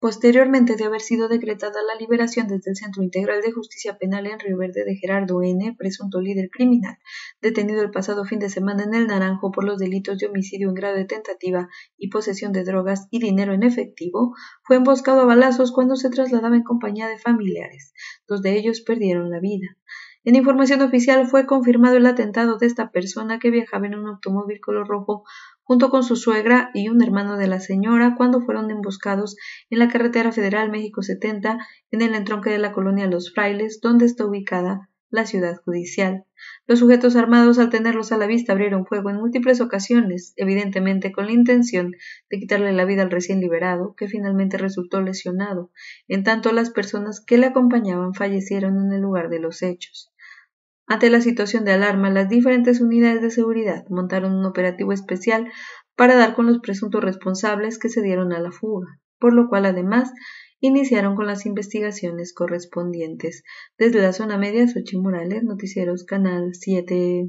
Posteriormente de haber sido decretada la liberación desde el Centro Integral de Justicia Penal en Río Verde de Gerardo N., presunto líder criminal, detenido el pasado fin de semana en El Naranjo por los delitos de homicidio en grado de tentativa y posesión de drogas y dinero en efectivo, fue emboscado a balazos cuando se trasladaba en compañía de familiares. Dos de ellos perdieron la vida. En información oficial fue confirmado el atentado de esta persona que viajaba en un automóvil color rojo junto con su suegra y un hermano de la señora cuando fueron emboscados en la carretera federal México 70 en el entronque de la colonia Los Frailes, donde está ubicada la ciudad judicial. Los sujetos armados, al tenerlos a la vista, abrieron fuego en múltiples ocasiones, evidentemente con la intención de quitarle la vida al recién liberado, que finalmente resultó lesionado, en tanto las personas que le acompañaban fallecieron en el lugar de los hechos. Ante la situación de alarma, las diferentes unidades de seguridad montaron un operativo especial para dar con los presuntos responsables que se dieron a la fuga, por lo cual además iniciaron con las investigaciones correspondientes. Desde la zona media, Xochimorales, Noticieros Canal 7.